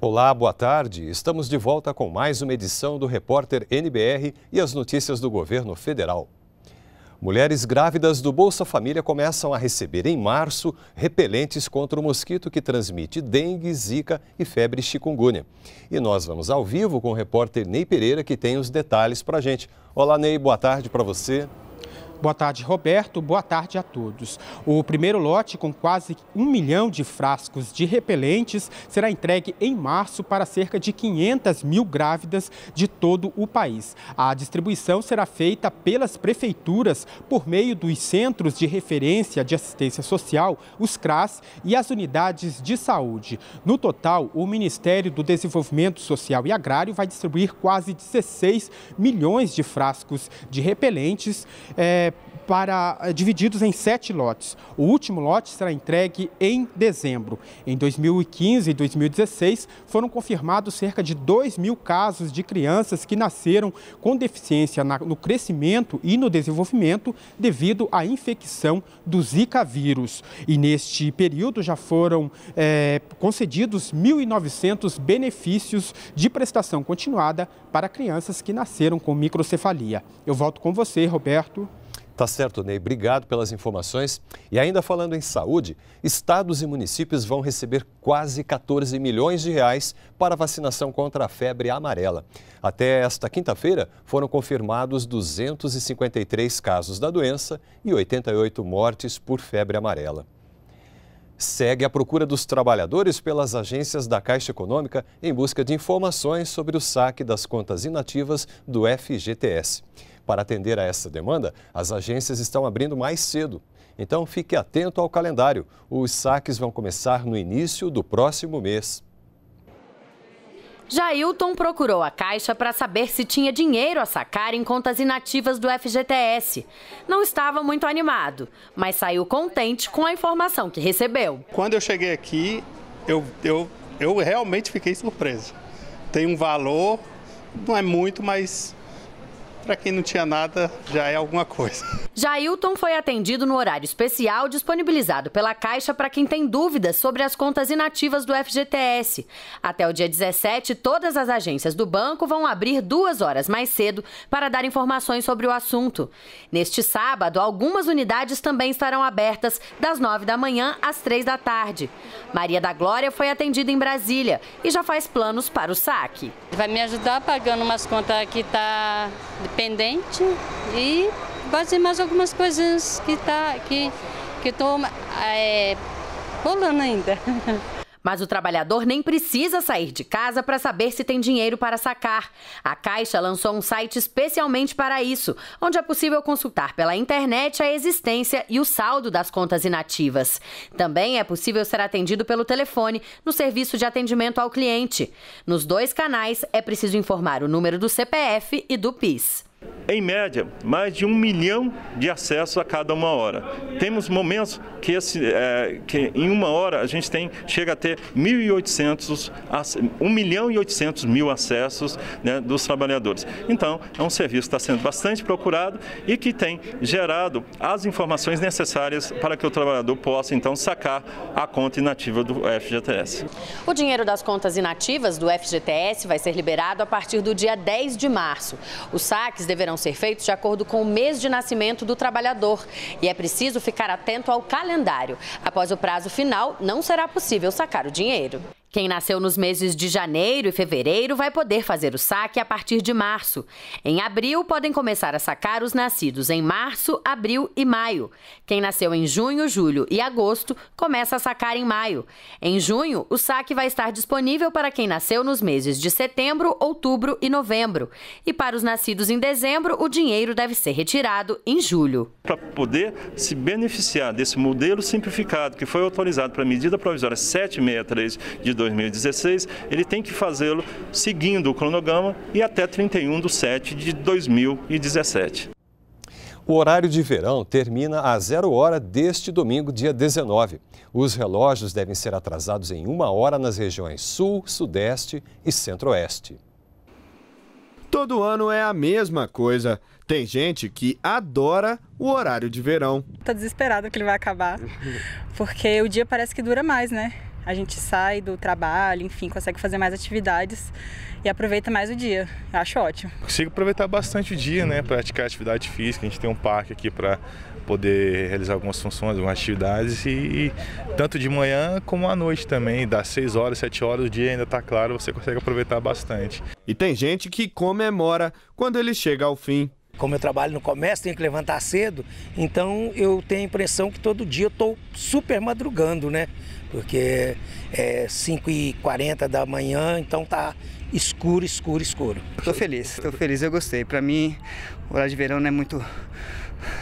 Olá, boa tarde. Estamos de volta com mais uma edição do Repórter NBR e as notícias do governo federal. Mulheres grávidas do Bolsa Família começam a receber em março repelentes contra o mosquito que transmite dengue, zika e febre chikungunya. E nós vamos ao vivo com o repórter Ney Pereira, que tem os detalhes para a gente. Olá, Ney, boa tarde para você. Boa tarde, Roberto. Boa tarde a todos. O primeiro lote, com quase um milhão de frascos de repelentes, será entregue em março para cerca de 500 mil grávidas de todo o país. A distribuição será feita pelas prefeituras por meio dos Centros de Referência de Assistência Social, os CRAS, e as unidades de saúde. No total, o Ministério do Desenvolvimento Social e Agrário vai distribuir quase 16 milhões de frascos de repelentes. É, para eh, divididos em sete lotes. O último lote será entregue em dezembro. Em 2015 e 2016, foram confirmados cerca de 2 mil casos de crianças que nasceram com deficiência no crescimento e no desenvolvimento devido à infecção do Zika vírus. E neste período já foram é, concedidos 1.900 benefícios de prestação continuada para crianças que nasceram com microcefalia. Eu volto com você, Roberto. Tá certo, Ney. Obrigado pelas informações. E ainda falando em saúde, estados e municípios vão receber quase 14 milhões de reais para vacinação contra a febre amarela. Até esta quinta-feira, foram confirmados 253 casos da doença e 88 mortes por febre amarela segue a procura dos trabalhadores pelas agências da Caixa Econômica em busca de informações sobre o saque das contas inativas do FGTS. Para atender a essa demanda, as agências estão abrindo mais cedo. Então fique atento ao calendário. Os saques vão começar no início do próximo mês. Jailton procurou a Caixa para saber se tinha dinheiro a sacar em contas inativas do FGTS. Não estava muito animado, mas saiu contente com a informação que recebeu. Quando eu cheguei aqui, eu, eu, eu realmente fiquei surpreso. Tem um valor, não é muito, mas para quem não tinha nada, já é alguma coisa. Jailton foi atendido no horário especial disponibilizado pela Caixa para quem tem dúvidas sobre as contas inativas do FGTS. Até o dia 17, todas as agências do banco vão abrir duas horas mais cedo para dar informações sobre o assunto. Neste sábado, algumas unidades também estarão abertas das 9 da manhã às 3 da tarde. Maria da Glória foi atendida em Brasília e já faz planos para o saque. Vai me ajudar pagando umas contas que está e fazer mais algumas coisas que tá que que estou é, ainda. Mas o trabalhador nem precisa sair de casa para saber se tem dinheiro para sacar. A Caixa lançou um site especialmente para isso, onde é possível consultar pela internet a existência e o saldo das contas inativas. Também é possível ser atendido pelo telefone no serviço de atendimento ao cliente. Nos dois canais é preciso informar o número do CPF e do PIS em média, mais de um milhão de acessos a cada uma hora. Temos momentos que, esse, é, que em uma hora a gente tem, chega a ter 1.800, 1 milhão e 800 mil acessos né, dos trabalhadores. Então, é um serviço que está sendo bastante procurado e que tem gerado as informações necessárias para que o trabalhador possa, então, sacar a conta inativa do FGTS. O dinheiro das contas inativas do FGTS vai ser liberado a partir do dia 10 de março. Os saques deverão deverão ser feitos de acordo com o mês de nascimento do trabalhador e é preciso ficar atento ao calendário. Após o prazo final, não será possível sacar o dinheiro. Quem nasceu nos meses de janeiro e fevereiro vai poder fazer o saque a partir de março. Em abril, podem começar a sacar os nascidos em março, abril e maio. Quem nasceu em junho, julho e agosto começa a sacar em maio. Em junho, o saque vai estar disponível para quem nasceu nos meses de setembro, outubro e novembro. E para os nascidos em dezembro, o dinheiro deve ser retirado em julho. Para poder se beneficiar desse modelo simplificado que foi autorizado para a medida provisória 763 de 2016, ele tem que fazê-lo seguindo o cronograma e até 31 de 7 de 2017. O horário de verão termina a zero hora deste domingo, dia 19. Os relógios devem ser atrasados em uma hora nas regiões Sul, Sudeste e Centro-Oeste. Todo ano é a mesma coisa. Tem gente que adora o horário de verão. Tô tá desesperada que ele vai acabar, porque o dia parece que dura mais, né? a gente sai do trabalho, enfim, consegue fazer mais atividades e aproveita mais o dia. Eu acho ótimo. Consigo aproveitar bastante o dia, né? Praticar atividade física. A gente tem um parque aqui para poder realizar algumas funções, algumas atividades e, tanto de manhã como à noite também, das 6 horas, 7 horas, o dia ainda está claro, você consegue aproveitar bastante. E tem gente que comemora quando ele chega ao fim. Como eu trabalho no comércio, tenho que levantar cedo, então eu tenho a impressão que todo dia eu estou super madrugando, né? Porque é 5h40 da manhã, então tá escuro, escuro, escuro. Estou feliz, estou feliz, eu gostei. Para mim, o horário de verão não é muito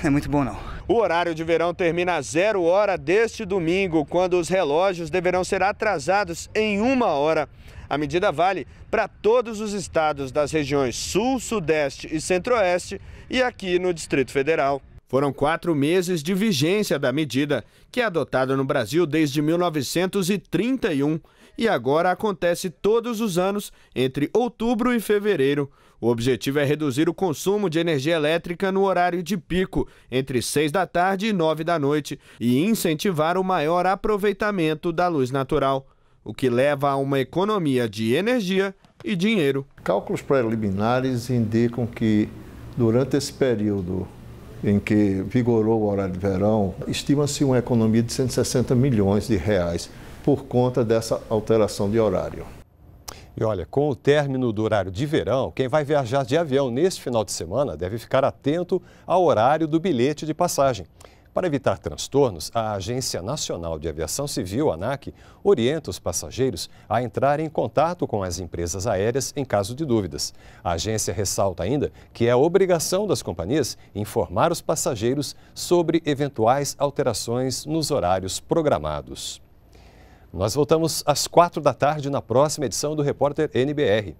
é muito bom não. O horário de verão termina a zero hora deste domingo, quando os relógios deverão ser atrasados em uma hora a medida vale para todos os estados das regiões Sul, Sudeste e Centro-Oeste e aqui no Distrito Federal. Foram quatro meses de vigência da medida, que é adotada no Brasil desde 1931 e agora acontece todos os anos entre outubro e fevereiro. O objetivo é reduzir o consumo de energia elétrica no horário de pico, entre 6 da tarde e 9 da noite, e incentivar o maior aproveitamento da luz natural o que leva a uma economia de energia e dinheiro. Cálculos preliminares indicam que durante esse período em que vigorou o horário de verão, estima-se uma economia de 160 milhões de reais por conta dessa alteração de horário. E olha, com o término do horário de verão, quem vai viajar de avião neste final de semana deve ficar atento ao horário do bilhete de passagem. Para evitar transtornos, a Agência Nacional de Aviação Civil, ANAC, orienta os passageiros a entrar em contato com as empresas aéreas em caso de dúvidas. A agência ressalta ainda que é obrigação das companhias informar os passageiros sobre eventuais alterações nos horários programados. Nós voltamos às quatro da tarde na próxima edição do Repórter NBR.